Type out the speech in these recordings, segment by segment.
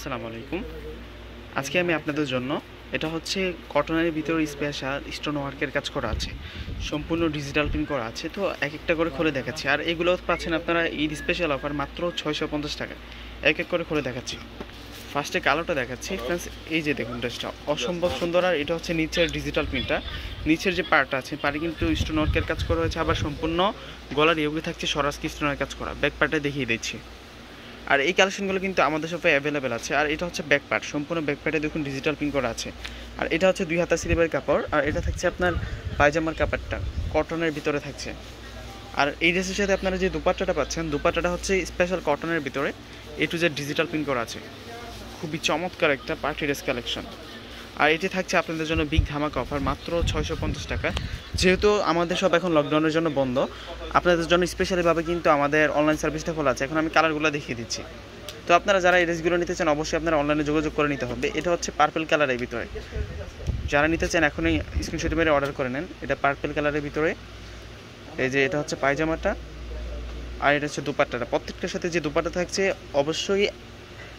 আসসালামু আলাইকুম আজকে আমি আপনাদের জন্য এটা হচ্ছে কটনের ভিতরে স্পেশাল স্টোন ওয়ার্কের কাজ করা আছে সম্পূর্ণ ডিজিটাল প্রিন্ট করা আছে তো এক একটা করে খুলে দেখাচ্ছি আর এগুলো পাচ্ছেন আপনারা ঈদ স্পেশাল অফার মাত্র ছয়শো পঞ্চাশ টাকা এক এক করে খুলে দেখাচ্ছি ফার্স্টে কালোটা দেখাচ্ছি ফ্রেন্ডস এই যে দেখুন ড্রেসটা অসম্ভব সুন্দর আর এটা হচ্ছে নিচের ডিজিটাল প্রিন্টটা নিচের যে পার্টটা আছে পারে কিন্তু স্টোন ওয়ার্কের কাজ করা হয়েছে আবার সম্পূর্ণ গলার ইয়োগে থাকছে সরাসকি স্টোনের কাজ করা ব্যাক পার্টে দেখিয়ে দিচ্ছি আর এই কালেকশনগুলো কিন্তু আমাদের সবে অ্যাভেলেবেল আছে আর এটা হচ্ছে ব্যাকপ্যাট সম্পূর্ণ ব্যাকপ্যাটে দেখুন ডিজিটাল প্রিন্ট করা আছে আর এটা হচ্ছে দুই হাতা সিলেবের কাপড় আর এটা থাকছে আপনার পায়জামার কাপড়টা কটনের ভিতরে থাকছে আর এই ড্রেসের সাথে আপনারা যে দুপাট্টাটা পাচ্ছেন দুপাট্টাটা হচ্ছে স্পেশাল কটনের ভিতরে A to Z digital print করা আছে খুবই চমৎকার একটা পার্টি ড্রেস কালেকশন আর এটি থাকছে আপনাদের জন্য বিগ ধামাক অফার মাত্র ছয়শো টাকা যেহেতু আমাদের সব এখন লকডাউনের জন্য বন্ধ আপনাদের জন্য স্পেশালিভাবে কিন্তু আমাদের অনলাইন সার্ভিসটা খোলা আছে এখন আমি কালারগুলো দেখিয়ে দিচ্ছি তো আপনারা যারা এই ড্রেসগুলো নিতে চান অবশ্যই আপনারা অনলাইনে যোগাযোগ করে নিতে হবে এটা হচ্ছে পার্পেল কালারের ভিতরে যারা নিতে চান এখনই স্ক্রিনশট মেরে অর্ডার করে নেন এটা পার্পেল কালারের ভিতরে এই যে এটা হচ্ছে পায়জামাটা আর এটা হচ্ছে দুপাট্টাটা প্রত্যেকটার সাথে যে দুপাট্টা থাকছে অবশ্যই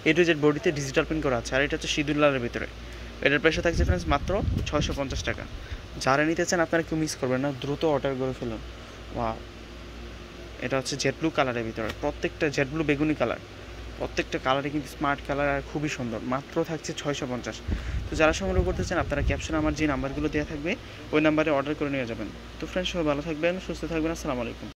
এ টু জেড বডিতে ডিজিটাল প্রিন্ট করা আছে আর এটা হচ্ছে সিদুল্লালের ভিতরে এটার প্রাইসটা থাকছে ফ্রেন্ডস মাত্র ছয়শো পঞ্চাশ টাকা যারা নিতে চান আপনারা কেউ মিস করবেন না দ্রুত অর্ডার করে ফেলুন বা এটা হচ্ছে জেড ব্লু কালারের ভিতরে প্রত্যেকটা জেড ব্লু বেগুনি কালার প্রত্যেকটা কালারে কিন্তু স্মার্ট কালার আর খুবই সুন্দর মাত্র থাকছে ছয়শো পঞ্চাশ তো যারা সংগ্রহ করতে চান আপনারা ক্যাপশন আমার যে নাম্বারগুলো দেওয়া থাকবে ওই নাম্বারে অর্ডার করে নিয়ে যাবেন তো ফ্রেন্ডস সবাই ভালো থাকবেন সুস্থ থাকবেন আসসালামু আলাইকুম